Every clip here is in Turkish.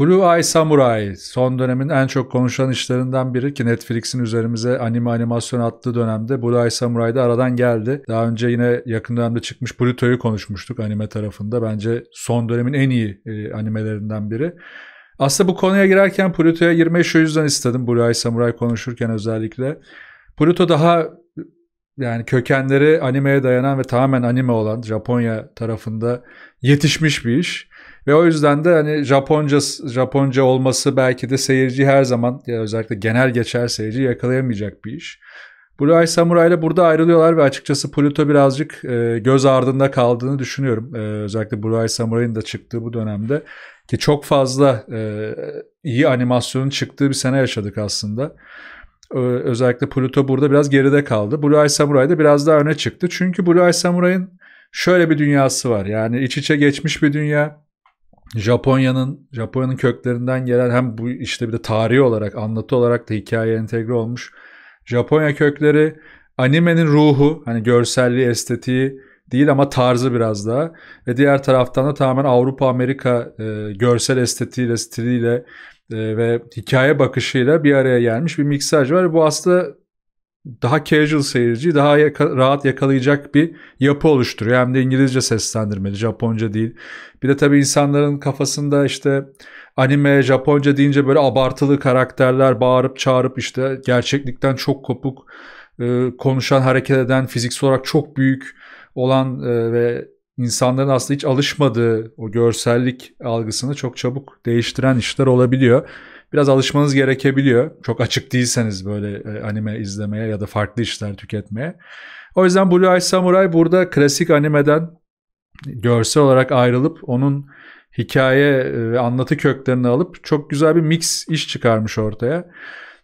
Blue Eye Samurai son dönemin en çok konuşulan işlerinden biri ki Netflix'in üzerimize anime animasyon attığı dönemde Blue Eye Samurai da aradan geldi. Daha önce yine yakın dönemde çıkmış Pluto'yu konuşmuştuk anime tarafında. Bence son dönemin en iyi e, animelerinden biri. Aslında bu konuya girerken Pluto'ya girmeyi şu yüzden istedim Blue Eye Samurai konuşurken özellikle. Pluto daha yani kökenleri animeye dayanan ve tamamen anime olan Japonya tarafında yetişmiş bir iş. Ve o yüzden de hani Japonca Japonca olması belki de seyirci her zaman ya özellikle genel geçer seyirci yakalayamayacak bir iş. Blue Eye Samurai ile burada ayrılıyorlar ve açıkçası Pluto birazcık e, göz ardında kaldığını düşünüyorum. E, özellikle Blue Eye Samurai'nin de çıktığı bu dönemde ki çok fazla e, iyi animasyonun çıktığı bir sene yaşadık aslında. E, özellikle Pluto burada biraz geride kaldı. Blue Eye Samurai de biraz daha öne çıktı. Çünkü Blue Eye Samurai'nin şöyle bir dünyası var. Yani iç içe geçmiş bir dünya. Japonya'nın Japonya'nın köklerinden gelen hem bu işte bir de tarihi olarak anlatı olarak da hikayeye entegre olmuş. Japonya kökleri animenin ruhu hani görselliği estetiği değil ama tarzı biraz daha ve diğer taraftan da tamamen Avrupa Amerika e, görsel estetiğiyle stiliyle e, ve hikaye bakışıyla bir araya gelmiş bir miksaj var. Bu aslında daha casual seyirci, daha yaka, rahat yakalayacak bir yapı oluşturuyor. Hem de İngilizce seslendirmeli, Japonca değil. Bir de tabii insanların kafasında işte anime, Japonca deyince böyle abartılı karakterler bağırıp çağırıp işte gerçeklikten çok kopuk e, konuşan, hareket eden, fiziksel olarak çok büyük olan e, ve insanların aslında hiç alışmadığı o görsellik algısını çok çabuk değiştiren işler olabiliyor biraz alışmanız gerekebiliyor. Çok açık değilseniz böyle e, anime izlemeye ya da farklı işler tüketmeye. O yüzden Blue Eye Samurai burada klasik animeden görsel olarak ayrılıp onun hikaye e, ve anlatı köklerini alıp çok güzel bir mix iş çıkarmış ortaya.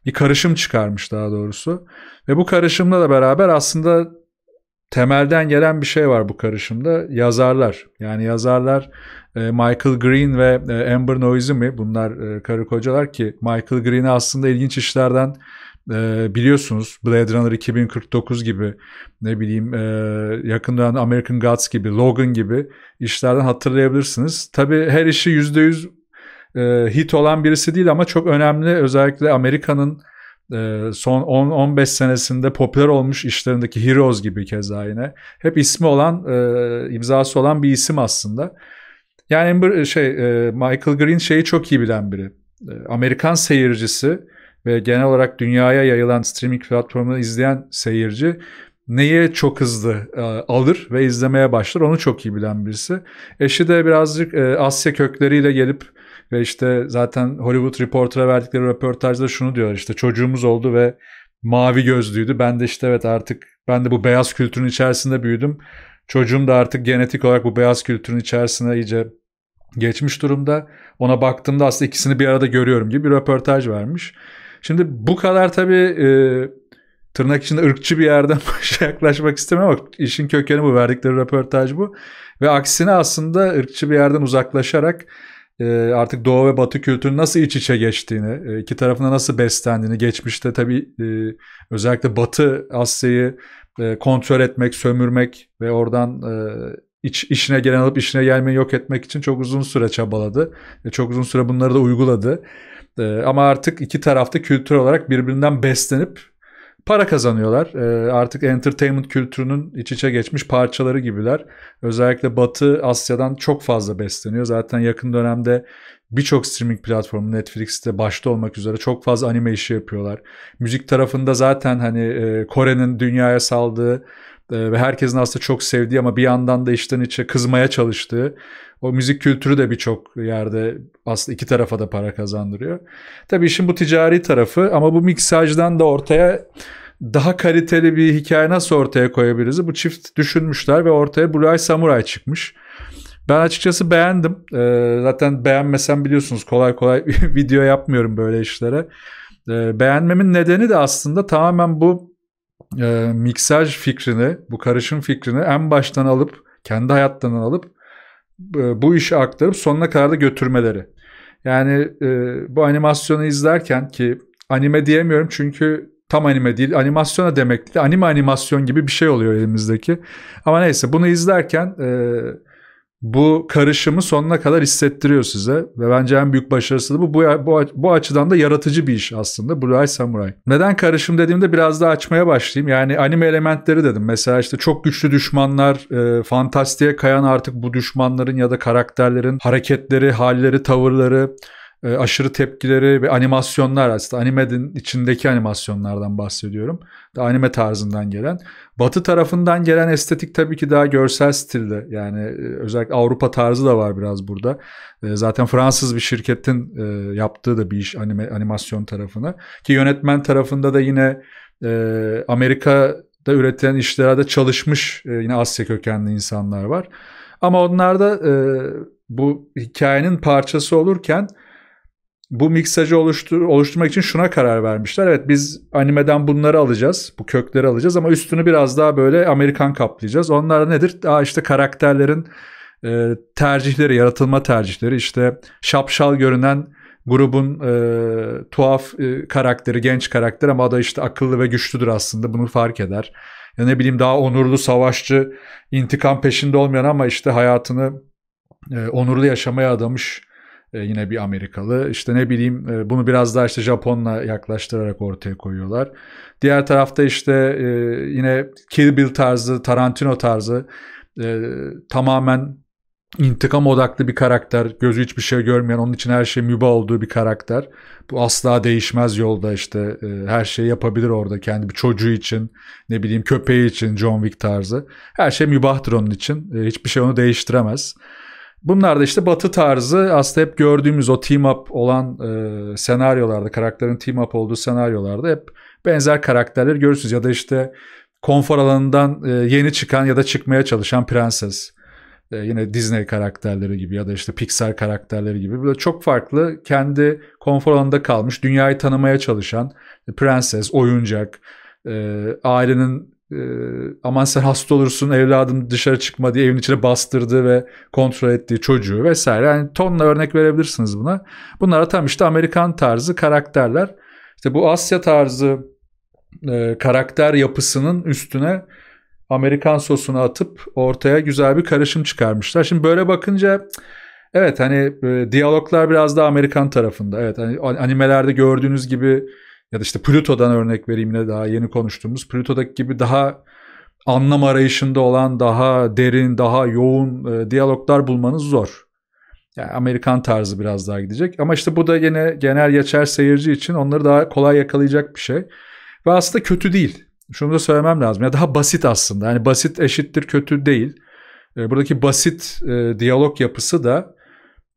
Bir karışım çıkarmış daha doğrusu. Ve bu karışımla da beraber aslında temelden gelen bir şey var bu karışımda. Yazarlar. Yani yazarlar e, Michael Green ve e, Amber Noise mi? bunlar e, karı kocalar ki Michael Green'i aslında ilginç işlerden biliyorsunuz Blade Runner 2049 gibi ne bileyim e, yakından American Gods gibi Logan gibi işlerden hatırlayabilirsiniz. Tabi her işi %100 e, hit olan birisi değil ama çok önemli özellikle Amerika'nın son 10-15 senesinde popüler olmuş işlerindeki Heroes gibi keza yine. Hep ismi olan, imzası olan bir isim aslında. Yani Amber, şey e, Michael Green şeyi çok iyi bilen biri. E, Amerikan seyircisi ve genel olarak dünyaya yayılan streaming platformunu izleyen seyirci neye çok hızlı e, alır ve izlemeye başlar onu çok iyi bilen birisi. Eşi de birazcık Asya kökleriyle gelip ve işte zaten Hollywood Reporter'a verdikleri röportajda şunu diyor işte çocuğumuz oldu ve mavi gözlüydü. Ben de işte evet artık ben de bu beyaz kültürün içerisinde büyüdüm. Çocuğum da artık genetik olarak bu beyaz kültürün içerisine iyice geçmiş durumda. Ona baktığımda aslında ikisini bir arada görüyorum gibi bir röportaj vermiş. Şimdi bu kadar tabii e, tırnak içinde ırkçı bir yerden başa yaklaşmak istemiyorum ama işin kökeni bu. Verdikleri röportaj bu. Ve aksine aslında ırkçı bir yerden uzaklaşarak e, artık Doğu ve Batı kültürün nasıl iç içe geçtiğini, e, iki tarafına nasıl beslendiğini, geçmişte tabii e, özellikle Batı Asya'yı e, kontrol etmek, sömürmek ve oradan e, iç, işine gelen alıp işine gelmeyi yok etmek için çok uzun süre çabaladı. E, çok uzun süre bunları da uyguladı. E, ama artık iki tarafta kültür olarak birbirinden beslenip para kazanıyorlar. E, artık entertainment kültürünün iç içe geçmiş parçaları gibiler. Özellikle Batı Asya'dan çok fazla besleniyor. Zaten yakın dönemde Birçok streaming platformu Netflix'te başta olmak üzere çok fazla anime işi yapıyorlar. Müzik tarafında zaten hani e, Kore'nin dünyaya saldığı e, ve herkesin aslında çok sevdiği ama bir yandan da işten içe kızmaya çalıştığı o müzik kültürü de birçok yerde aslında iki tarafa da para kazandırıyor. Tabii işin bu ticari tarafı ama bu miksajdan da ortaya daha kaliteli bir hikaye nasıl ortaya koyabiliriz? Bu çift düşünmüşler ve ortaya Blue Eye Samurai çıkmış. Ben açıkçası beğendim. Ee, zaten beğenmesem biliyorsunuz kolay kolay video yapmıyorum böyle işlere. Ee, beğenmemin nedeni de aslında tamamen bu e, miksaj fikrini, bu karışım fikrini en baştan alıp, kendi hayatlarından alıp e, bu işi aktarıp sonuna kadar da götürmeleri. Yani e, bu animasyonu izlerken ki anime diyemiyorum çünkü tam anime değil animasyona demek değil anime animasyon gibi bir şey oluyor elimizdeki ama neyse bunu izlerken e, bu karışımı sonuna kadar hissettiriyor size ve bence en büyük başarısı da bu. Bu, bu, bu açıdan da yaratıcı bir iş aslında Blue Samurai. Neden karışım dediğimde biraz daha açmaya başlayayım. Yani anime elementleri dedim. Mesela işte çok güçlü düşmanlar, e, fantastiğe kayan artık bu düşmanların ya da karakterlerin hareketleri, halleri, tavırları, e, aşırı tepkileri ve animasyonlar aslında animenin içindeki animasyonlardan bahsediyorum. Da anime tarzından gelen. Batı tarafından gelen estetik tabii ki daha görsel stilde. Yani e, özellikle Avrupa tarzı da var biraz burada. E, zaten Fransız bir şirketin e, yaptığı da bir iş anime animasyon tarafına ki yönetmen tarafında da yine e, Amerika da üretilen işlerde çalışmış e, yine Asya kökenli insanlar var. Ama onlar da e, bu hikayenin parçası olurken bu miksajı oluştur oluşturmak için şuna karar vermişler. Evet biz animeden bunları alacağız. Bu kökleri alacağız ama üstünü biraz daha böyle Amerikan kaplayacağız. Onlar nedir? Daha işte karakterlerin e, tercihleri, yaratılma tercihleri. İşte şapşal görünen grubun e, tuhaf e, karakteri, genç karakter ama da işte akıllı ve güçlüdür aslında. Bunu fark eder. Ya ne bileyim daha onurlu savaşçı, intikam peşinde olmayan ama işte hayatını e, onurlu yaşamaya adamış e, yine bir Amerikalı. İşte ne bileyim e, bunu biraz daha işte Japon'la yaklaştırarak ortaya koyuyorlar. Diğer tarafta işte e, yine Kill Bill tarzı, Tarantino tarzı e, tamamen intikam odaklı bir karakter. Gözü hiçbir şey görmeyen, onun için her şey müba olduğu bir karakter. Bu asla değişmez yolda işte. E, her şeyi yapabilir orada kendi bir çocuğu için, ne bileyim köpeği için John Wick tarzı. Her şey mübahtır onun için. E, hiçbir şey onu değiştiremez. Bunlar da işte batı tarzı aslında hep gördüğümüz o team up olan e, senaryolarda, karakterin team up olduğu senaryolarda hep benzer karakterleri görürsünüz. Ya da işte konfor alanından e, yeni çıkan ya da çıkmaya çalışan prenses. E, yine Disney karakterleri gibi ya da işte Pixar karakterleri gibi. Böyle çok farklı kendi konfor alanında kalmış, dünyayı tanımaya çalışan e, prenses, oyuncak, e, ailenin ee, aman sen hasta olursun evladım dışarı çıkma diye evin içine bastırdığı ve kontrol ettiği çocuğu vesaire. Yani tonla örnek verebilirsiniz buna. Bunlara tam işte Amerikan tarzı karakterler. İşte bu Asya tarzı e, karakter yapısının üstüne Amerikan sosunu atıp ortaya güzel bir karışım çıkarmışlar. Şimdi böyle bakınca evet hani e, diyaloglar biraz daha Amerikan tarafında. Evet hani animelerde gördüğünüz gibi ya da işte Plüto'dan örnek vereyim ne daha yeni konuştuğumuz Plüto'daki gibi daha anlam arayışında olan daha derin, daha yoğun e, diyaloglar bulmanız zor. Yani Amerikan tarzı biraz daha gidecek. Ama işte bu da yine genel geçer seyirci için onları daha kolay yakalayacak bir şey. Ve aslında kötü değil. Şunu da söylemem lazım. Ya daha basit aslında. Yani basit eşittir kötü değil. E, buradaki basit e, diyalog yapısı da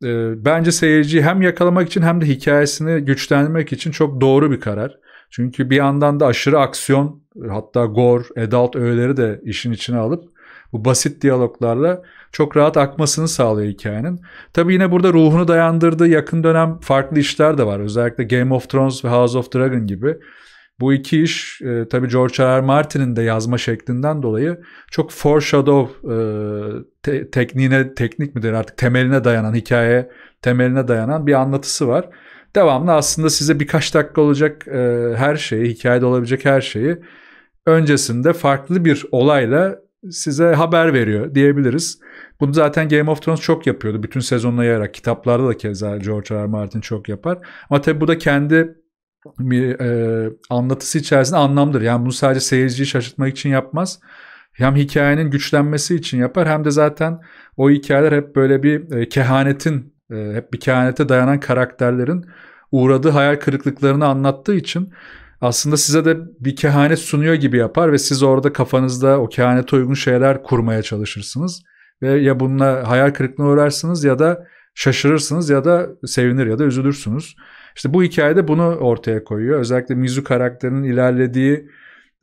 e, bence seyirciyi hem yakalamak için hem de hikayesini güçlendirmek için çok doğru bir karar. Çünkü bir yandan da aşırı aksiyon hatta gore, adult öğeleri de işin içine alıp bu basit diyaloglarla çok rahat akmasını sağlıyor hikayenin. Tabii yine burada ruhunu dayandırdığı yakın dönem farklı işler de var. Özellikle Game of Thrones ve House of Dragon gibi bu iki iş e, tabii George R. R. Martin'in de yazma şeklinden dolayı çok foreshadow e, te, tekniğine, teknik midir artık temeline dayanan, hikaye temeline dayanan bir anlatısı var. Devamlı aslında size birkaç dakika olacak e, her şeyi, hikayede olabilecek her şeyi öncesinde farklı bir olayla size haber veriyor diyebiliriz. Bunu zaten Game of Thrones çok yapıyordu. Bütün sezonuna yayarak kitaplarda da keza George R. R. Martin çok yapar. Ama tabii bu da kendi e, anlatısı içerisinde anlamdır. Yani bunu sadece seyirciyi şaşırtmak için yapmaz. Hem hikayenin güçlenmesi için yapar hem de zaten o hikayeler hep böyle bir e, kehanetin, e, hep bir kehanete dayanan karakterlerin uğradığı hayal kırıklıklarını anlattığı için aslında size de bir kehanet sunuyor gibi yapar ve siz orada kafanızda o kehanete uygun şeyler kurmaya çalışırsınız. Ve ya bununla hayal kırıklığına uğrarsınız ya da şaşırırsınız ya da sevinir ya da üzülürsünüz. İşte bu hikayede bunu ortaya koyuyor. Özellikle Mizu karakterinin ilerlediği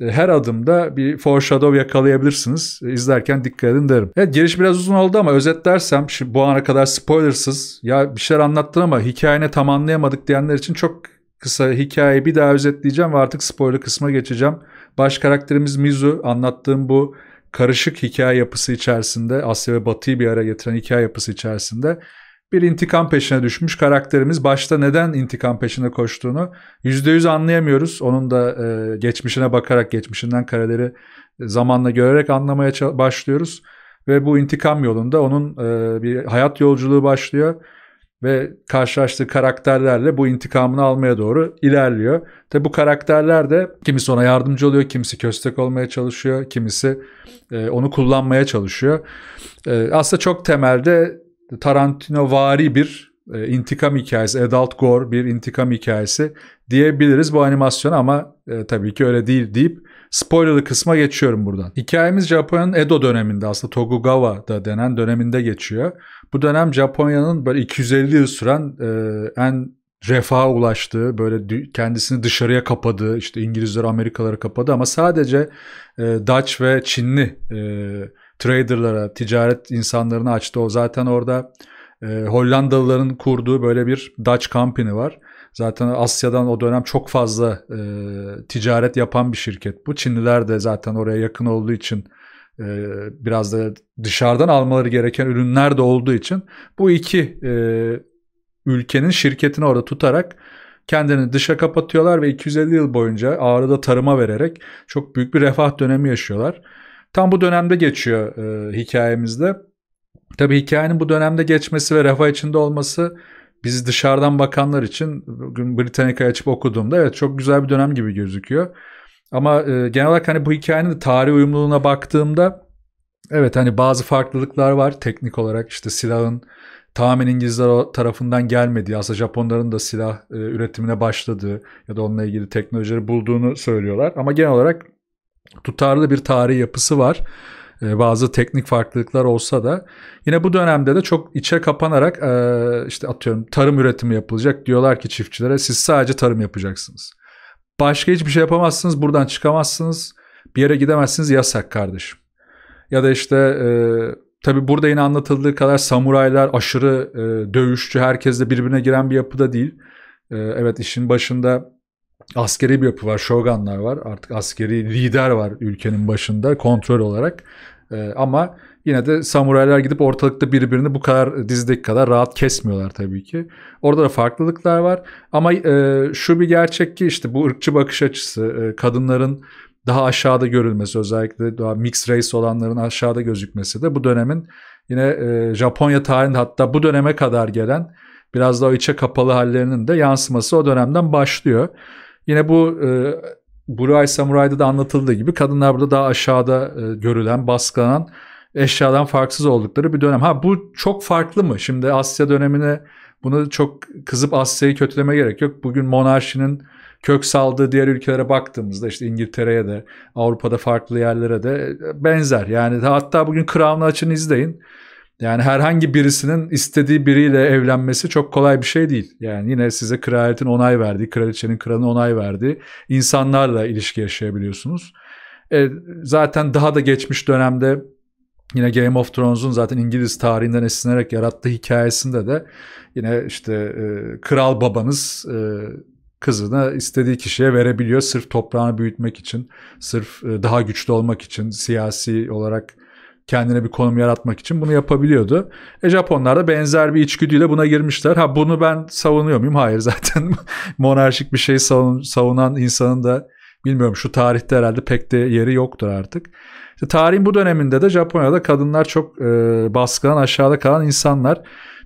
e, her adımda bir foreshadow yakalayabilirsiniz. E, izlerken dikkat edin derim. Evet giriş biraz uzun oldu ama özetlersem şimdi bu ana kadar spoilersız ya bir şeyler anlattın ama hikayeni tam anlayamadık diyenler için çok kısa hikayeyi bir daha özetleyeceğim ve artık spoiler kısma geçeceğim. Baş karakterimiz Mizu anlattığım bu karışık hikaye yapısı içerisinde Asya ve Batı'yı bir araya getiren hikaye yapısı içerisinde bir intikam peşine düşmüş karakterimiz. Başta neden intikam peşine koştuğunu %100 anlayamıyoruz. Onun da e, geçmişine bakarak, geçmişinden kareleri e, zamanla görerek anlamaya başlıyoruz. Ve bu intikam yolunda onun e, bir hayat yolculuğu başlıyor. Ve karşılaştığı karakterlerle bu intikamını almaya doğru ilerliyor. Tabi bu karakterler de kimisi ona yardımcı oluyor, kimisi köstek olmaya çalışıyor, kimisi e, onu kullanmaya çalışıyor. E, aslında çok temelde Tarantino vari bir e, intikam hikayesi, adult gore bir intikam hikayesi diyebiliriz bu animasyon ama e, tabii ki öyle değil deyip spoilerlı kısma geçiyorum buradan. Hikayemiz Japonya'nın Edo döneminde aslında Tokugawa da denen döneminde geçiyor. Bu dönem Japonya'nın böyle 250 yıl süren e, en refaha ulaştığı, böyle kendisini dışarıya kapadığı, işte İngilizler Amerikalara kapadı ama sadece e, Dutch ve Çinli e, traderlara, ticaret insanlarını açtı. O zaten orada e, Hollandalıların kurduğu böyle bir Dutch Company var. Zaten Asya'dan o dönem çok fazla e, ticaret yapan bir şirket bu. Çinliler de zaten oraya yakın olduğu için e, biraz da dışarıdan almaları gereken ürünler de olduğu için bu iki e, ülkenin şirketini orada tutarak kendini dışa kapatıyorlar ve 250 yıl boyunca ağrıda tarıma vererek çok büyük bir refah dönemi yaşıyorlar. Tam bu dönemde geçiyor e, hikayemizde. Tabii hikayenin bu dönemde geçmesi ve refah içinde olması biz dışarıdan bakanlar için bugün Britannica'yı açıp okuduğumda evet çok güzel bir dönem gibi gözüküyor. Ama e, genel olarak hani bu hikayenin de tarih uyumluluğuna baktığımda evet hani bazı farklılıklar var teknik olarak işte silahın tamamen İngilizler tarafından gelmediği aslında Japonların da silah e, üretimine başladığı ya da onunla ilgili teknolojileri bulduğunu söylüyorlar. Ama genel olarak tutarlı bir tarih yapısı var. Ee, bazı teknik farklılıklar olsa da yine bu dönemde de çok içe kapanarak e, işte atıyorum tarım üretimi yapılacak. Diyorlar ki çiftçilere siz sadece tarım yapacaksınız. Başka hiçbir şey yapamazsınız, buradan çıkamazsınız, bir yere gidemezsiniz yasak kardeşim. Ya da işte e, tabi burada yine anlatıldığı kadar samuraylar aşırı e, dövüşçü, herkesle birbirine giren bir yapıda değil. E, evet işin başında askeri bir yapı var, şoganlar var. Artık askeri lider var ülkenin başında kontrol olarak. E, ama yine de samuraylar gidip ortalıkta birbirini bu kadar dizideki kadar rahat kesmiyorlar tabii ki. Orada da farklılıklar var. Ama e, şu bir gerçek ki işte bu ırkçı bakış açısı, e, kadınların daha aşağıda görülmesi özellikle daha mix race olanların aşağıda gözükmesi de bu dönemin yine e, Japonya tarihinde hatta bu döneme kadar gelen biraz daha içe kapalı hallerinin de yansıması o dönemden başlıyor. Yine bu e, Blue Eye Samurai'da da anlatıldığı gibi kadınlar burada daha aşağıda e, görülen, baskılanan eşyadan farksız oldukları bir dönem. Ha bu çok farklı mı? Şimdi Asya dönemine bunu çok kızıp Asya'yı kötüleme gerek yok. Bugün monarşinin kök saldığı diğer ülkelere baktığımızda işte İngiltere'ye de Avrupa'da farklı yerlere de benzer. Yani hatta bugün Crown açın izleyin. Yani herhangi birisinin istediği biriyle evlenmesi çok kolay bir şey değil. Yani yine size kraliyetin onay verdiği, kraliçenin kralın onay verdiği insanlarla ilişki yaşayabiliyorsunuz. E, zaten daha da geçmiş dönemde yine Game of Thrones'un zaten İngiliz tarihinden esinlenerek yarattığı hikayesinde de yine işte e, kral babanız e, kızını istediği kişiye verebiliyor sırf toprağını büyütmek için, sırf e, daha güçlü olmak için siyasi olarak kendine bir konum yaratmak için bunu yapabiliyordu. E Japonlar da benzer bir içgüdüyle buna girmişler. Ha bunu ben savunuyor muyum? Hayır zaten monarşik bir şey savun, savunan insanın da bilmiyorum şu tarihte herhalde pek de yeri yoktur artık. İşte tarihin bu döneminde de Japonya'da kadınlar çok e, baskılan aşağıda kalan insanlar.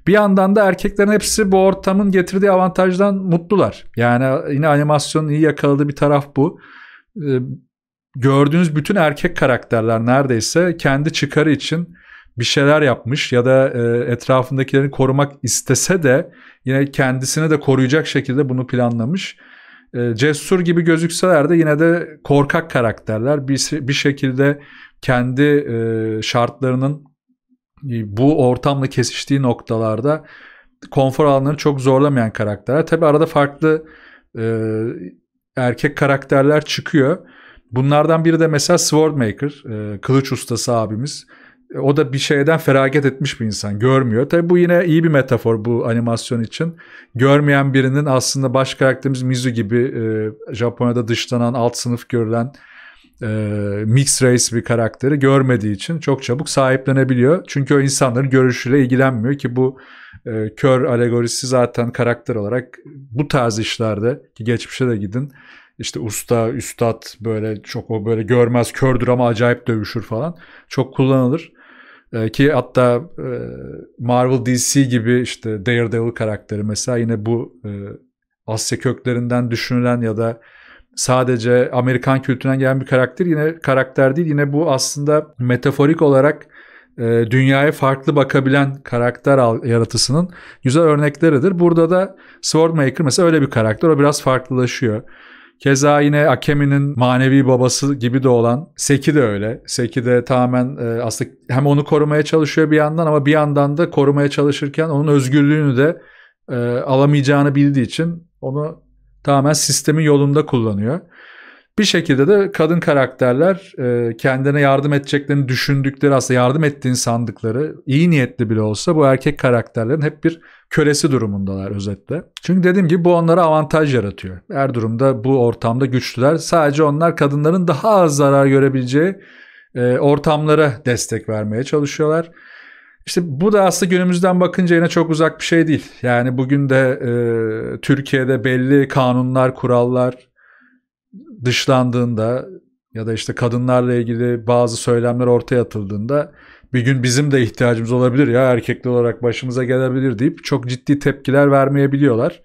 Bir yandan da erkeklerin hepsi bu ortamın getirdiği avantajdan mutlular. Yani yine animasyonun iyi yakaladığı bir taraf bu. E, gördüğünüz bütün erkek karakterler neredeyse kendi çıkarı için bir şeyler yapmış ya da e, etrafındakilerini korumak istese de yine kendisini de koruyacak şekilde bunu planlamış. E, cesur gibi gözükseler de yine de korkak karakterler bir, bir şekilde kendi e, şartlarının e, bu ortamla kesiştiği noktalarda konfor alanlarını çok zorlamayan karakterler. Tabi arada farklı e, erkek karakterler çıkıyor. Bunlardan biri de mesela Swordmaker, e, kılıç ustası abimiz. E, o da bir şeyden feragat etmiş bir insan. Görmüyor. Tabi bu yine iyi bir metafor bu animasyon için. Görmeyen birinin aslında baş karakterimiz Mizu gibi e, Japonya'da dışlanan, alt sınıf görülen mix race bir karakteri görmediği için çok çabuk sahiplenebiliyor. Çünkü o insanların görüşüyle ilgilenmiyor ki bu kör alegorisi zaten karakter olarak bu tarz işlerde ki geçmişe de gidin işte usta, üstad böyle çok o böyle görmez, kördür ama acayip dövüşür falan. Çok kullanılır. E, ki hatta e, Marvel DC gibi işte Daredevil karakteri mesela yine bu e, Asya köklerinden düşünülen ya da sadece Amerikan kültüründen gelen bir karakter yine karakter değil. Yine bu aslında metaforik olarak e, dünyaya farklı bakabilen karakter yaratısının güzel örnekleridir. Burada da Swordmaker mesela öyle bir karakter. O biraz farklılaşıyor. Keza yine Akemi'nin manevi babası gibi de olan Seki de öyle. Seki de tamamen e, aslında hem onu korumaya çalışıyor bir yandan ama bir yandan da korumaya çalışırken onun özgürlüğünü de e, alamayacağını bildiği için onu tamamen sistemin yolunda kullanıyor bir şekilde de kadın karakterler e, kendine yardım edeceklerini düşündükleri aslında yardım ettiğini sandıkları iyi niyetli bile olsa bu erkek karakterlerin hep bir kölesi durumundalar özetle. Çünkü dediğim gibi bu onlara avantaj yaratıyor. Her durumda bu ortamda güçlüler. Sadece onlar kadınların daha az zarar görebileceği e, ortamlara destek vermeye çalışıyorlar. İşte bu da aslında günümüzden bakınca yine çok uzak bir şey değil. Yani bugün de e, Türkiye'de belli kanunlar, kurallar, dışlandığında ya da işte kadınlarla ilgili bazı söylemler ortaya atıldığında bir gün bizim de ihtiyacımız olabilir ya erkekli olarak başımıza gelebilir deyip çok ciddi tepkiler vermeyebiliyorlar.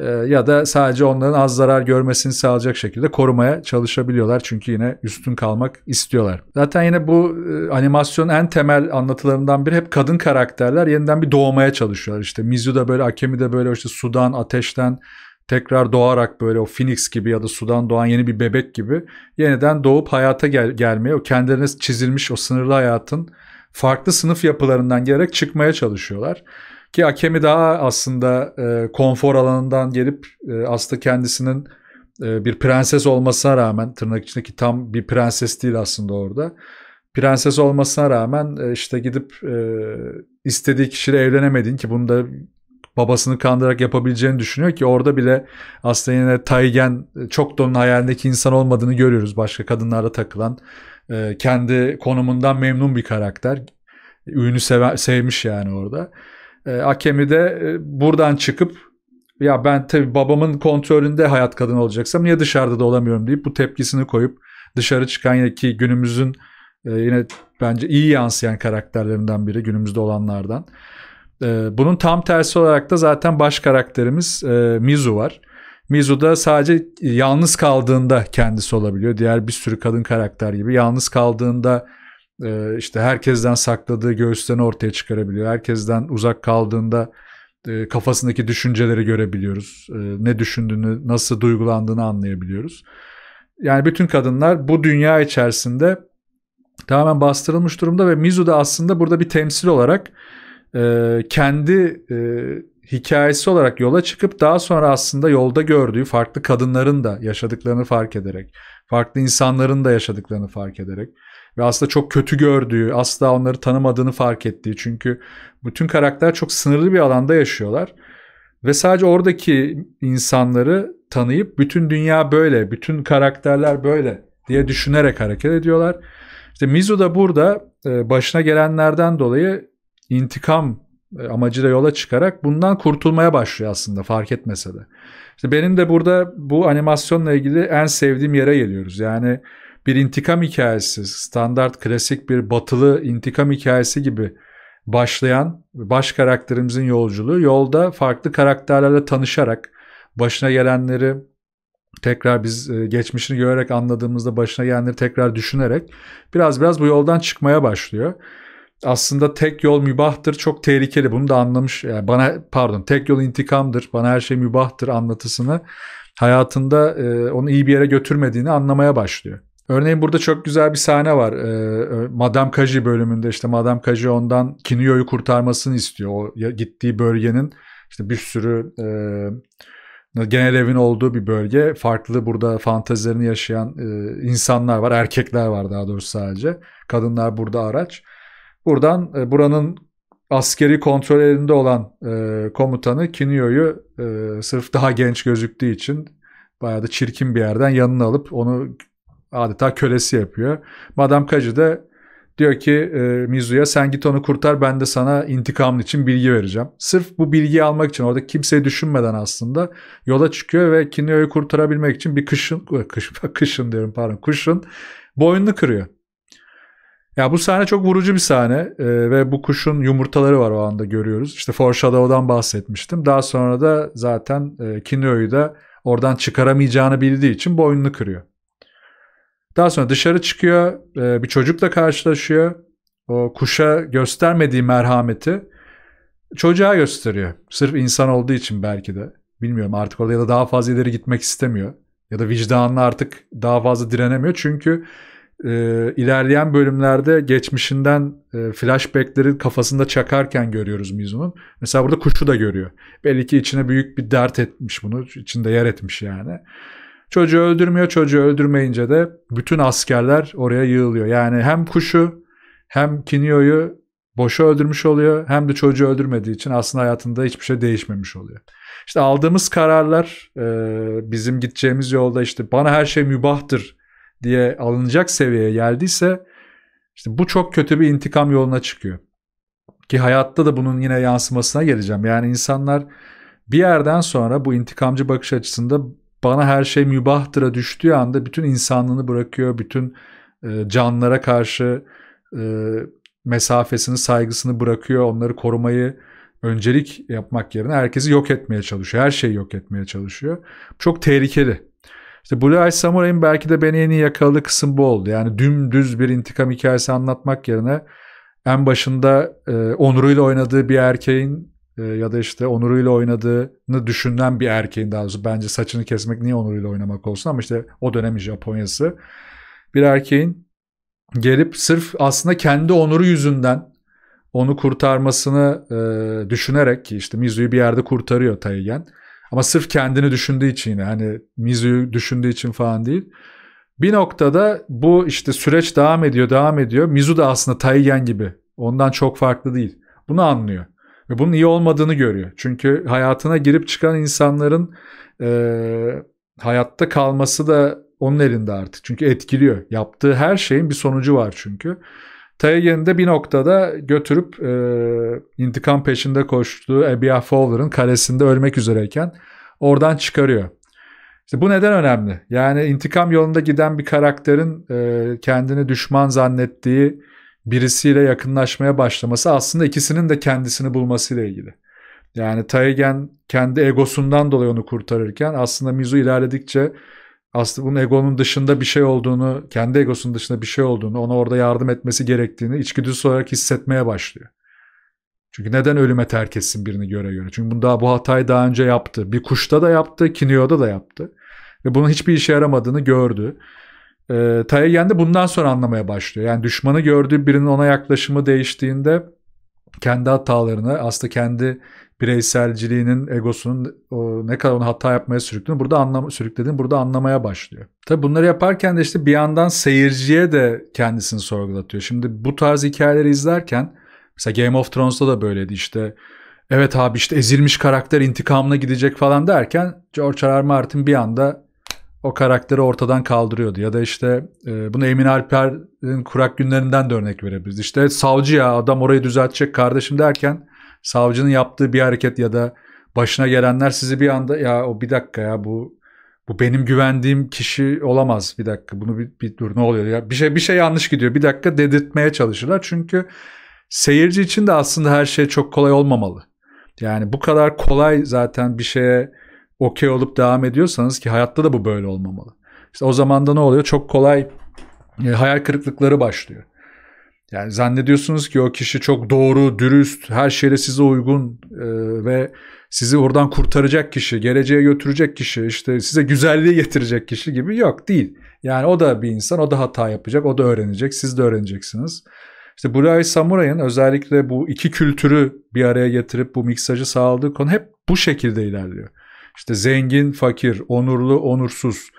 Ee, ya da sadece onların az zarar görmesini sağlayacak şekilde korumaya çalışabiliyorlar. Çünkü yine üstün kalmak istiyorlar. Zaten yine bu e, animasyonun en temel anlatılarından biri hep kadın karakterler yeniden bir doğmaya çalışıyorlar. İşte Mizu da böyle, Akemi de böyle işte sudan, ateşten, tekrar doğarak böyle o Phoenix gibi ya da sudan doğan yeni bir bebek gibi yeniden doğup hayata gel gelmeye, o kendilerine çizilmiş o sınırlı hayatın farklı sınıf yapılarından gelerek çıkmaya çalışıyorlar. Ki Akemi daha aslında e, konfor alanından gelip e, aslında kendisinin e, bir prenses olmasına rağmen tırnak içindeki tam bir prenses değil aslında orada. Prenses olmasına rağmen e, işte gidip e, istediği kişiyle evlenemediğin ki bunu da babasını kandırarak yapabileceğini düşünüyor ki orada bile aslında yine Taygen e, çok da onun hayalindeki insan olmadığını görüyoruz. Başka kadınlara takılan e, kendi konumundan memnun bir karakter. Ünü seve, sevmiş yani orada. E, Akemi de buradan çıkıp ya ben tabii babamın kontrolünde hayat kadın olacaksam ya dışarıda da olamıyorum deyip bu tepkisini koyup dışarı çıkan yine ki günümüzün yine bence iyi yansıyan karakterlerinden biri günümüzde olanlardan. Ee, bunun tam tersi olarak da zaten baş karakterimiz e, Mizu var. Mizu da sadece yalnız kaldığında kendisi olabiliyor. Diğer bir sürü kadın karakter gibi yalnız kaldığında e, işte herkesten sakladığı göğüslerini ortaya çıkarabiliyor. Herkesten uzak kaldığında e, kafasındaki düşünceleri görebiliyoruz. ne düşündüğünü, nasıl duygulandığını anlayabiliyoruz. Yani bütün kadınlar bu dünya içerisinde tamamen bastırılmış durumda ve Mizu da aslında burada bir temsil olarak e, kendi e, hikayesi olarak yola çıkıp daha sonra aslında yolda gördüğü farklı kadınların da yaşadıklarını fark ederek, farklı insanların da yaşadıklarını fark ederek ve aslında çok kötü gördüğü, asla onları tanımadığını fark ettiği. Çünkü bütün karakter çok sınırlı bir alanda yaşıyorlar ve sadece oradaki insanları tanıyıp bütün dünya böyle, bütün karakterler böyle diye düşünerek hareket ediyorlar. İşte Mizu da burada e, başına gelenlerden dolayı intikam e, amacıyla yola çıkarak bundan kurtulmaya başlıyor aslında fark etmese de. İşte benim de burada bu animasyonla ilgili en sevdiğim yere geliyoruz. Yani bir intikam hikayesi, standart klasik bir batılı intikam hikayesi gibi başlayan baş karakterimizin yolculuğu yolda farklı karakterlerle tanışarak başına gelenleri tekrar biz e, geçmişini görerek anladığımızda başına gelenleri tekrar düşünerek biraz biraz bu yoldan çıkmaya başlıyor aslında tek yol mübahtır çok tehlikeli bunu da anlamış yani bana pardon tek yol intikamdır bana her şey mübahtır anlatısını hayatında e, onu iyi bir yere götürmediğini anlamaya başlıyor. Örneğin burada çok güzel bir sahne var. E, Madame Kaji bölümünde işte Madame Kaji ondan Kinyo'yu kurtarmasını istiyor. O gittiği bölgenin işte bir sürü e, genel evin olduğu bir bölge. Farklı burada fantezilerini yaşayan e, insanlar var. Erkekler var daha doğrusu sadece. Kadınlar burada araç. Buradan e, buranın askeri kontrol elinde olan e, komutanı Kinyo'yu e, sırf daha genç gözüktüğü için bayağı da çirkin bir yerden yanına alıp onu adeta kölesi yapıyor. Madam Kaji de diyor ki e, Mizu'ya sen git onu kurtar ben de sana intikamın için bilgi vereceğim. Sırf bu bilgiyi almak için orada kimseyi düşünmeden aslında yola çıkıyor ve Kinyo'yu kurtarabilmek için bir kışın kış, kışın diyorum pardon kuşun boynunu kırıyor. Ya bu sahne çok vurucu bir sahne e, ve bu kuşun yumurtaları var o anda görüyoruz. İşte Foreshadow'dan bahsetmiştim. Daha sonra da zaten e, Kino'yu da oradan çıkaramayacağını bildiği için boynunu kırıyor. Daha sonra dışarı çıkıyor, e, bir çocukla karşılaşıyor. O kuşa göstermediği merhameti çocuğa gösteriyor. Sırf insan olduğu için belki de. Bilmiyorum artık orada ya da daha fazla ileri gitmek istemiyor. Ya da vicdanla artık daha fazla direnemiyor. Çünkü e, ilerleyen bölümlerde geçmişinden e, flashbackleri kafasında çakarken görüyoruz Mizu'nun. Mesela burada kuşu da görüyor. Belli ki içine büyük bir dert etmiş bunu. içinde yer etmiş yani. Çocuğu öldürmüyor. Çocuğu öldürmeyince de bütün askerler oraya yığılıyor. Yani hem kuşu hem Kinyo'yu boşa öldürmüş oluyor hem de çocuğu öldürmediği için aslında hayatında hiçbir şey değişmemiş oluyor. İşte aldığımız kararlar e, bizim gideceğimiz yolda işte bana her şey mübahtır diye alınacak seviyeye geldiyse işte bu çok kötü bir intikam yoluna çıkıyor. Ki hayatta da bunun yine yansımasına geleceğim. Yani insanlar bir yerden sonra bu intikamcı bakış açısında bana her şey mübahtıra düştüğü anda bütün insanlığını bırakıyor, bütün e, canlara karşı e, mesafesini, saygısını bırakıyor, onları korumayı öncelik yapmak yerine herkesi yok etmeye çalışıyor, her şeyi yok etmeye çalışıyor. Çok tehlikeli. İşte Blue Eye Samurai'nin belki de beni en iyi yakaladığı kısım bu oldu. Yani dümdüz bir intikam hikayesi anlatmak yerine en başında e, onuruyla oynadığı bir erkeğin e, ya da işte onuruyla oynadığını düşünen bir erkeğin daha doğrusu bence saçını kesmek niye onuruyla oynamak olsun ama işte o dönemin Japonya'sı bir erkeğin gelip sırf aslında kendi onuru yüzünden onu kurtarmasını e, düşünerek ki işte Mizu'yu bir yerde kurtarıyor Taigen ama sırf kendini düşündüğü için yani hani Mizu'yu düşündüğü için falan değil. Bir noktada bu işte süreç devam ediyor, devam ediyor. Mizu da aslında Taigen gibi. Ondan çok farklı değil. Bunu anlıyor. Ve bunun iyi olmadığını görüyor. Çünkü hayatına girip çıkan insanların e, hayatta kalması da onun elinde artık. Çünkü etkiliyor. Yaptığı her şeyin bir sonucu var çünkü. Tayyar'ın da bir noktada götürüp e, intikam peşinde koştuğu Abia Fowler'ın kalesinde ölmek üzereyken oradan çıkarıyor. İşte bu neden önemli? Yani intikam yolunda giden bir karakterin e, kendini düşman zannettiği birisiyle yakınlaşmaya başlaması aslında ikisinin de kendisini bulmasıyla ilgili. Yani Taigen kendi egosundan dolayı onu kurtarırken aslında Mizu ilerledikçe aslında bunun egonun dışında bir şey olduğunu, kendi egosunun dışında bir şey olduğunu, ona orada yardım etmesi gerektiğini içgüdüsü olarak hissetmeye başlıyor. Çünkü neden ölüme terk etsin birini göre göre? Çünkü bunu daha bu hatayı daha önce yaptı. Bir kuşta da yaptı, kiniyoda da yaptı. Ve bunun hiçbir işe yaramadığını gördü. E, ee, Tayeyen de bundan sonra anlamaya başlıyor. Yani düşmanı gördüğü birinin ona yaklaşımı değiştiğinde kendi hatalarını aslında kendi bireyselciliğinin, egosunun o, ne kadar onu hata yapmaya sürüklediğini burada, anlam sürüklediğini burada anlamaya başlıyor. Tabi bunları yaparken de işte bir yandan seyirciye de kendisini sorgulatıyor. Şimdi bu tarz hikayeleri izlerken mesela Game of Thrones'ta da böyleydi işte evet abi işte ezilmiş karakter intikamına gidecek falan derken George R. R. Martin bir anda o karakteri ortadan kaldırıyordu. Ya da işte e, bunu Emin Alper'in kurak günlerinden de örnek verebiliriz. İşte savcı ya adam orayı düzeltecek kardeşim derken savcının yaptığı bir hareket ya da başına gelenler sizi bir anda ya o bir dakika ya bu bu benim güvendiğim kişi olamaz bir dakika bunu bir, bir dur ne oluyor ya bir şey bir şey yanlış gidiyor bir dakika dedirtmeye çalışırlar çünkü seyirci için de aslında her şey çok kolay olmamalı. Yani bu kadar kolay zaten bir şeye okey olup devam ediyorsanız ki hayatta da bu böyle olmamalı. İşte o zaman da ne oluyor? Çok kolay e, hayal kırıklıkları başlıyor. Yani zannediyorsunuz ki o kişi çok doğru, dürüst, her şeyle size uygun e, ve sizi oradan kurtaracak kişi, geleceğe götürecek kişi, işte size güzelliği getirecek kişi gibi yok değil. Yani o da bir insan, o da hata yapacak, o da öğrenecek, siz de öğreneceksiniz. İşte Buray Samuray'ın özellikle bu iki kültürü bir araya getirip bu miksajı sağladığı konu hep bu şekilde ilerliyor. İşte zengin, fakir, onurlu, onursuz,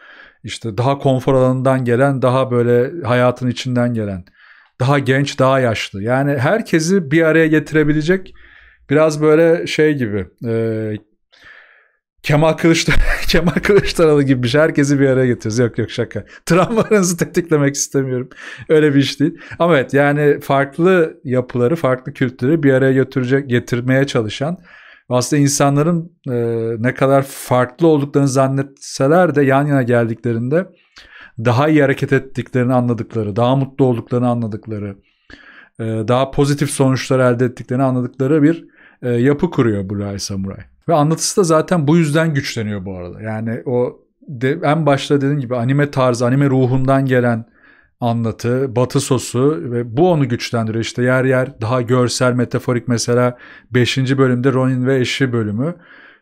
işte daha konfor alanından gelen, daha böyle hayatın içinden gelen daha genç, daha yaşlı. Yani herkesi bir araya getirebilecek biraz böyle şey gibi e, Kemal Kılıçdaroğlu, Kemal Kılıçdaroğlu gibi bir şey. Herkesi bir araya getiriyoruz. Yok yok şaka. Travmalarınızı tetiklemek istemiyorum. Öyle bir iş değil. Ama evet yani farklı yapıları, farklı kültürü bir araya götürecek, getirmeye çalışan aslında insanların e, ne kadar farklı olduklarını zannetseler de yan yana geldiklerinde daha iyi hareket ettiklerini anladıkları, daha mutlu olduklarını anladıkları, e, daha pozitif sonuçlar elde ettiklerini anladıkları bir e, yapı kuruyor Blue Samurai. Ve anlatısı da zaten bu yüzden güçleniyor bu arada. Yani o de, en başta dediğim gibi anime tarzı, anime ruhundan gelen anlatı, batı sosu ve bu onu güçlendiriyor. İşte yer yer daha görsel, metaforik mesela 5. bölümde Ronin ve eşi bölümü.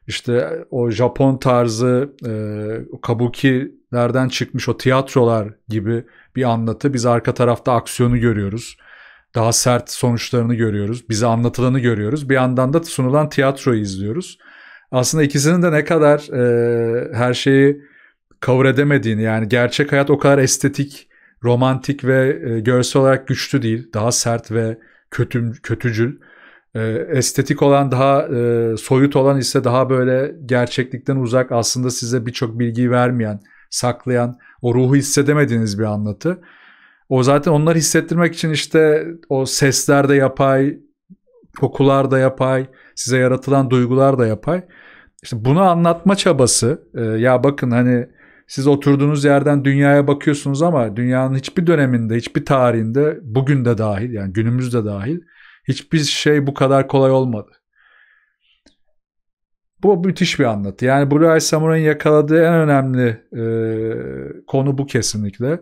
İşte o Japon tarzı e, kabuki lerden çıkmış o tiyatrolar gibi bir anlatı. Biz arka tarafta aksiyonu görüyoruz. Daha sert sonuçlarını görüyoruz. Bize anlatılanı görüyoruz. Bir yandan da sunulan tiyatroyu izliyoruz. Aslında ikisinin de ne kadar e, her şeyi cover edemediğini yani gerçek hayat o kadar estetik, romantik ve e, görsel olarak güçlü değil. Daha sert ve kötü kötücül. E, estetik olan daha e, soyut olan ise daha böyle gerçeklikten uzak aslında size birçok bilgiyi vermeyen saklayan, o ruhu hissedemediğiniz bir anlatı. O zaten onları hissettirmek için işte o sesler de yapay, kokular da yapay, size yaratılan duygular da yapay. İşte bunu anlatma çabası. E, ya bakın hani siz oturduğunuz yerden dünyaya bakıyorsunuz ama dünyanın hiçbir döneminde, hiçbir tarihinde bugün de dahil yani günümüzde dahil hiçbir şey bu kadar kolay olmadı. Bu müthiş bir anlatı. Yani Blue Eye Samurai'nin yakaladığı en önemli e, konu bu kesinlikle.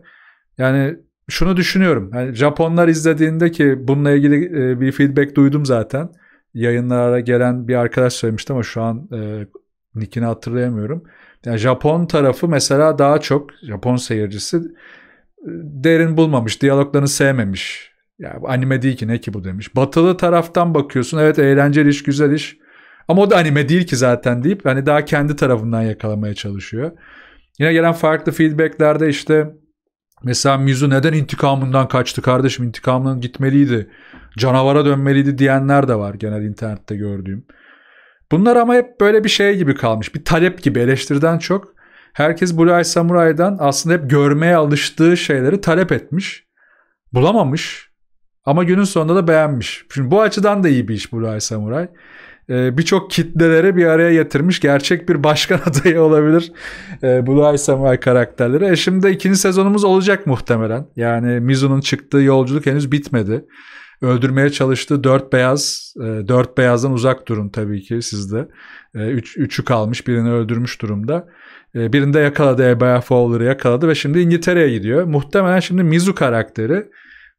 Yani şunu düşünüyorum. Yani Japonlar izlediğinde ki bununla ilgili e, bir feedback duydum zaten. Yayınlara gelen bir arkadaş söylemişti ama şu an e, nickini hatırlayamıyorum. Yani Japon tarafı mesela daha çok Japon seyircisi e, derin bulmamış, diyaloglarını sevmemiş. Ya yani anime değil ki ne ki bu demiş. Batılı taraftan bakıyorsun evet eğlenceli iş, güzel iş. Ama o da anime değil ki zaten deyip hani daha kendi tarafından yakalamaya çalışıyor. Yine gelen farklı feedbacklerde işte mesela Mizu neden intikamından kaçtı kardeşim intikamından gitmeliydi. Canavara dönmeliydi diyenler de var genel internette gördüğüm. Bunlar ama hep böyle bir şey gibi kalmış. Bir talep gibi eleştiriden çok. Herkes Blue Eye Samurai'dan aslında hep görmeye alıştığı şeyleri talep etmiş. Bulamamış. Ama günün sonunda da beğenmiş. Şimdi bu açıdan da iyi bir iş Blue Eye Samurai e, birçok kitlelere bir araya getirmiş gerçek bir başkan adayı olabilir e, ee, Blue Eye Samurai karakterleri. E şimdi ikinci sezonumuz olacak muhtemelen. Yani Mizu'nun çıktığı yolculuk henüz bitmedi. Öldürmeye çalıştığı dört beyaz, e, dört beyazdan uzak durun tabii ki sizde. E, üç, üçü kalmış birini öldürmüş durumda. E, birinde yakaladı Ebaya Fowler'ı yakaladı ve şimdi İngiltere'ye gidiyor. Muhtemelen şimdi Mizu karakteri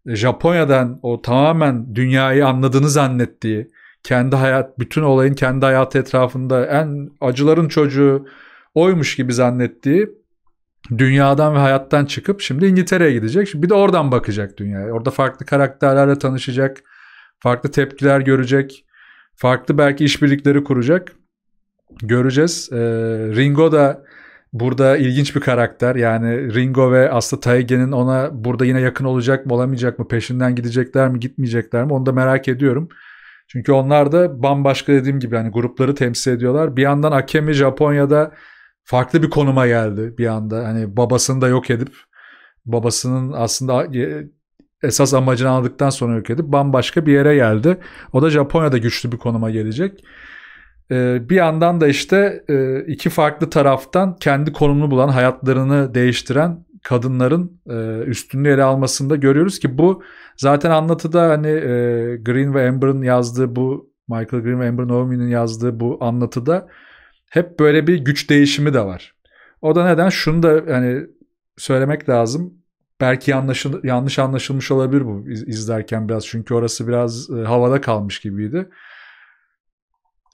e, Japonya'dan o tamamen dünyayı anladığını zannettiği kendi hayat, bütün olayın kendi hayatı etrafında en acıların çocuğu oymuş gibi zannettiği dünyadan ve hayattan çıkıp şimdi İngiltere'ye gidecek. Şimdi bir de oradan bakacak dünyaya. Orada farklı karakterlerle tanışacak. Farklı tepkiler görecek. Farklı belki işbirlikleri kuracak. Göreceğiz. Ee, Ringo da burada ilginç bir karakter. Yani Ringo ve aslında Taigen'in ona burada yine yakın olacak mı olamayacak mı peşinden gidecekler mi gitmeyecekler mi onu da merak ediyorum. Çünkü onlar da bambaşka dediğim gibi hani grupları temsil ediyorlar. Bir yandan Akemi Japonya'da farklı bir konuma geldi bir anda. Hani babasını da yok edip babasının aslında esas amacını aldıktan sonra yok edip bambaşka bir yere geldi. O da Japonya'da güçlü bir konuma gelecek. Ee, bir yandan da işte e, iki farklı taraftan kendi konumunu bulan, hayatlarını değiştiren kadınların e, üstünlüğü ele almasında görüyoruz ki bu zaten anlatıda hani e, Green ve Amber'ın yazdığı bu Michael Green ve Amber Naomi'nin yazdığı bu anlatıda hep böyle bir güç değişimi de var. O da neden şunu da hani söylemek lazım. Belki yanlış, yanlış anlaşılmış olabilir bu izlerken biraz çünkü orası biraz e, havada kalmış gibiydi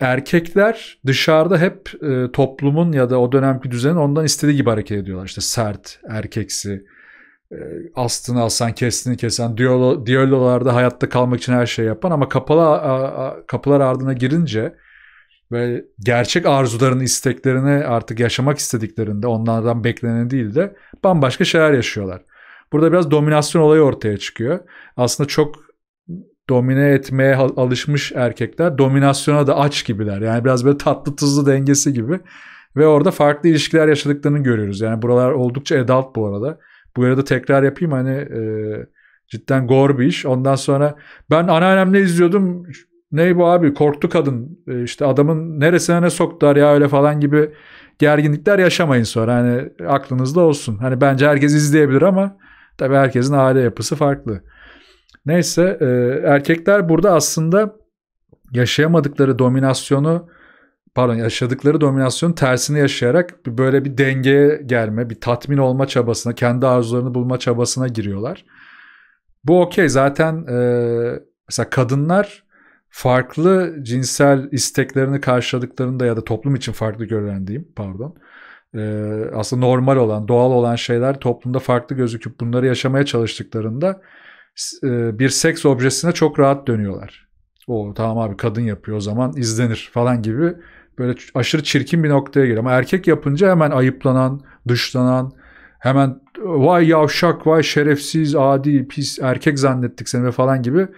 erkekler dışarıda hep e, toplumun ya da o dönemki düzenin ondan istediği gibi hareket ediyorlar. İşte sert, erkeksi, e, astını alsan kestini kesen, diyalo, diyalolarda hayatta kalmak için her şey yapan ama kapalı a, a, kapılar ardına girince ve gerçek arzularını, isteklerini artık yaşamak istediklerinde onlardan beklenen değil de bambaşka şeyler yaşıyorlar. Burada biraz dominasyon olayı ortaya çıkıyor. Aslında çok domine etmeye alışmış erkekler dominasyona da aç gibiler. Yani biraz böyle tatlı tuzlu dengesi gibi. Ve orada farklı ilişkiler yaşadıklarını görüyoruz. Yani buralar oldukça adult bu arada. Bu arada tekrar yapayım hani e, cidden gore bir iş. Ondan sonra ben anneannemle izliyordum. Ney bu abi korktu kadın e, işte adamın neresine ne soktular ya öyle falan gibi gerginlikler yaşamayın sonra. Hani aklınızda olsun. Hani bence herkes izleyebilir ama tabii herkesin aile yapısı farklı. Neyse e, erkekler burada aslında yaşayamadıkları dominasyonu pardon yaşadıkları dominasyonun tersini yaşayarak böyle bir dengeye gelme, bir tatmin olma çabasına, kendi arzularını bulma çabasına giriyorlar. Bu okey zaten e, mesela kadınlar farklı cinsel isteklerini karşıladıklarında ya da toplum için farklı görülen diyeyim pardon. E, aslında normal olan, doğal olan şeyler toplumda farklı gözüküp bunları yaşamaya çalıştıklarında e, bir seks objesine çok rahat dönüyorlar. O tamam abi kadın yapıyor o zaman izlenir falan gibi böyle aşırı çirkin bir noktaya geliyor. Ama erkek yapınca hemen ayıplanan, dışlanan, hemen vay yavşak, vay şerefsiz, adi, pis erkek zannettik seni falan gibi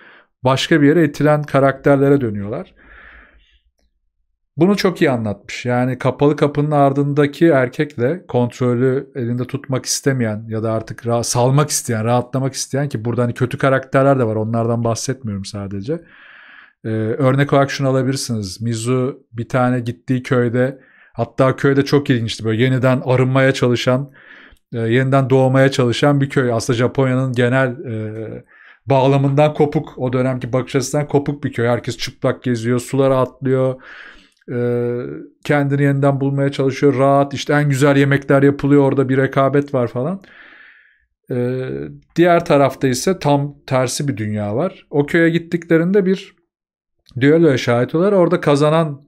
başka bir yere itilen karakterlere dönüyorlar. Bunu çok iyi anlatmış. Yani kapalı kapının ardındaki erkekle kontrolü elinde tutmak istemeyen ya da artık rahat, salmak isteyen, rahatlamak isteyen ki burada hani kötü karakterler de var. Onlardan bahsetmiyorum sadece. Ee, örnek olarak şunu alabilirsiniz. Mizu bir tane gittiği köyde hatta köyde çok ilginçti. Böyle yeniden arınmaya çalışan, e, yeniden doğmaya çalışan bir köy. Aslında Japonya'nın genel e, bağlamından kopuk, o dönemki bakış açısından kopuk bir köy. Herkes çıplak geziyor, sulara atlıyor ee, kendini yeniden bulmaya çalışıyor. Rahat işte en güzel yemekler yapılıyor orada bir rekabet var falan. Ee, diğer tarafta ise tam tersi bir dünya var. O köye gittiklerinde bir düelloya şahit olar. Orada kazanan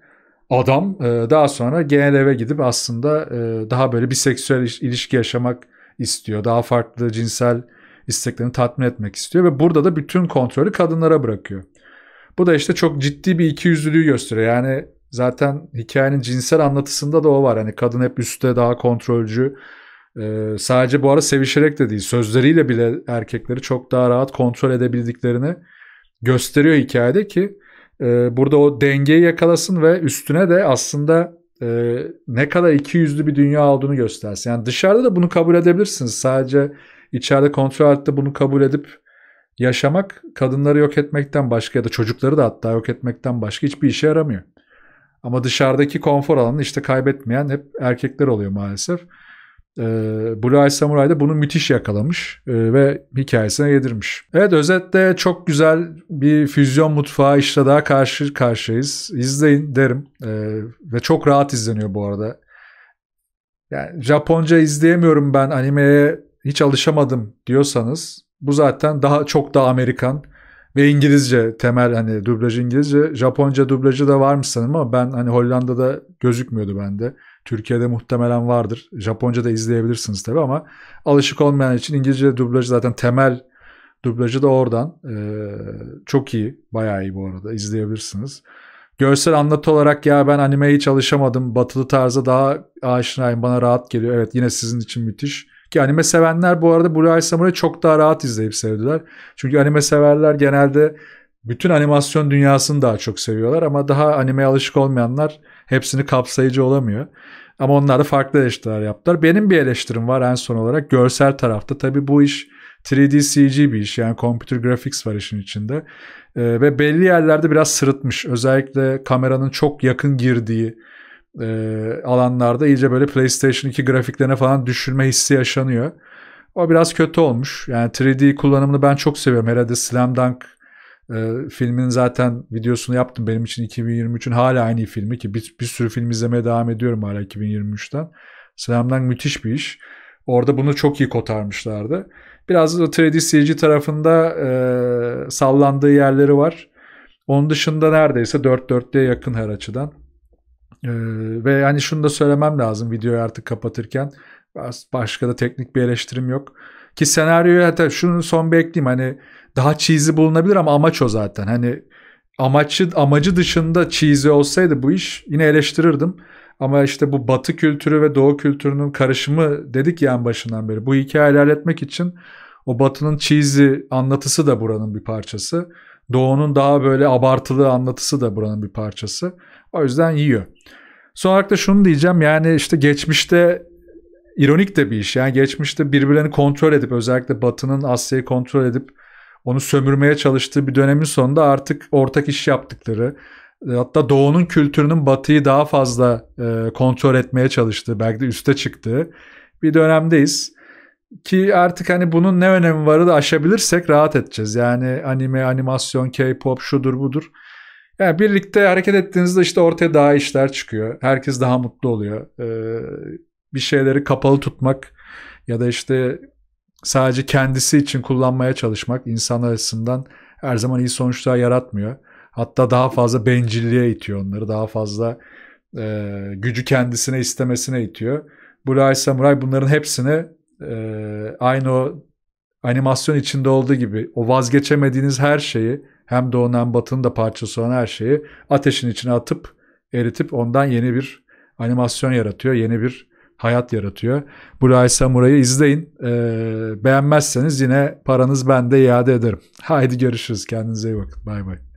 adam e, daha sonra genel eve gidip aslında e, daha böyle bir seksüel ilişki yaşamak istiyor. Daha farklı cinsel isteklerini tatmin etmek istiyor ve burada da bütün kontrolü kadınlara bırakıyor. Bu da işte çok ciddi bir ikiyüzlülüğü gösteriyor. Yani Zaten hikayenin cinsel anlatısında da o var. Hani kadın hep üstte daha kontrolcü. Ee, sadece bu ara sevişerek de değil sözleriyle bile erkekleri çok daha rahat kontrol edebildiklerini gösteriyor hikayede ki e, burada o dengeyi yakalasın ve üstüne de aslında e, ne kadar iki yüzlü bir dünya olduğunu göstersin. Yani dışarıda da bunu kabul edebilirsiniz. Sadece içeride kontrol altında bunu kabul edip yaşamak kadınları yok etmekten başka ya da çocukları da hatta yok etmekten başka hiçbir işe yaramıyor. Ama dışarıdaki konfor alanını işte kaybetmeyen hep erkekler oluyor maalesef. E, Blue Eye Samurai de bunu müthiş yakalamış e, ve hikayesine yedirmiş. Evet özetle çok güzel bir füzyon mutfağı işte daha karşı karşıyayız. İzleyin derim. E, ve çok rahat izleniyor bu arada. Yani Japonca izleyemiyorum ben animeye hiç alışamadım diyorsanız bu zaten daha çok daha Amerikan ve İngilizce temel hani dublaj İngilizce. Japonca dublajı da varmış sanırım ama ben hani Hollanda'da gözükmüyordu bende. Türkiye'de muhtemelen vardır. Japonca da izleyebilirsiniz tabi ama alışık olmayan için İngilizce dublajı zaten temel dublajı da oradan. Ee, çok iyi. Bayağı iyi bu arada. izleyebilirsiniz. Görsel anlatı olarak ya ben animeye hiç alışamadım. Batılı tarza daha aşinayım. Bana rahat geliyor. Evet yine sizin için müthiş. Ki anime sevenler bu arada Blue Eye Samurai çok daha rahat izleyip sevdiler. Çünkü anime severler genelde bütün animasyon dünyasını daha çok seviyorlar ama daha animeye alışık olmayanlar hepsini kapsayıcı olamıyor. Ama onlar da farklı eleştiriler yaptılar. Benim bir eleştirim var en son olarak görsel tarafta. Tabi bu iş 3D CG bir iş yani computer graphics var işin içinde. Ee, ve belli yerlerde biraz sırıtmış. Özellikle kameranın çok yakın girdiği e, alanlarda iyice böyle PlayStation 2 grafiklerine falan düşürme hissi yaşanıyor. O biraz kötü olmuş. Yani 3D kullanımını ben çok seviyorum. Herhalde Slam Dunk e, filmin zaten videosunu yaptım. Benim için 2023'ün hala aynı filmi ki bir, bir sürü film izlemeye devam ediyorum hala 2023'ten. Slam Dunk müthiş bir iş. Orada bunu çok iyi kotarmışlardı. Biraz da 3D CG tarafında e, sallandığı yerleri var. Onun dışında neredeyse 4-4'lüye yakın her açıdan. Ee, ve yani şunu da söylemem lazım videoyu artık kapatırken. Başka da teknik bir eleştirim yok. Ki senaryoyu hatta şunu son bir ekleyeyim hani daha cheesy bulunabilir ama amaç o zaten. Hani amacı amacı dışında cheesy olsaydı bu iş yine eleştirirdim. Ama işte bu batı kültürü ve doğu kültürünün karışımı dedik ya en başından beri. Bu hikaye helal etmek için o batının cheesy anlatısı da buranın bir parçası. Doğu'nun daha böyle abartılı anlatısı da buranın bir parçası. O yüzden yiyor. Son olarak da şunu diyeceğim yani işte geçmişte ironik de bir iş. Yani geçmişte birbirlerini kontrol edip özellikle Batı'nın Asya'yı kontrol edip onu sömürmeye çalıştığı bir dönemin sonunda artık ortak iş yaptıkları e, hatta Doğu'nun kültürünün Batı'yı daha fazla e, kontrol etmeye çalıştığı belki de üste çıktığı bir dönemdeyiz. Ki artık hani bunun ne önemi varı da aşabilirsek rahat edeceğiz. Yani anime, animasyon, K-pop şudur budur yani birlikte hareket ettiğinizde işte ortaya daha işler çıkıyor. Herkes daha mutlu oluyor. Ee, bir şeyleri kapalı tutmak ya da işte sadece kendisi için kullanmaya çalışmak insanlar açısından her zaman iyi sonuçlar yaratmıyor. Hatta daha fazla bencilliğe itiyor onları. Daha fazla e, gücü kendisine istemesine itiyor. Blue Eye Samurai bunların hepsini e, aynı o animasyon içinde olduğu gibi o vazgeçemediğiniz her şeyi hem doğunan batının da parçası olan her şeyi ateşin içine atıp eritip ondan yeni bir animasyon yaratıyor, yeni bir hayat yaratıyor. Blue Eye Samurai'ı izleyin. Ee, beğenmezseniz yine paranız bende iade ederim. Haydi görüşürüz. Kendinize iyi bakın. Bay bay.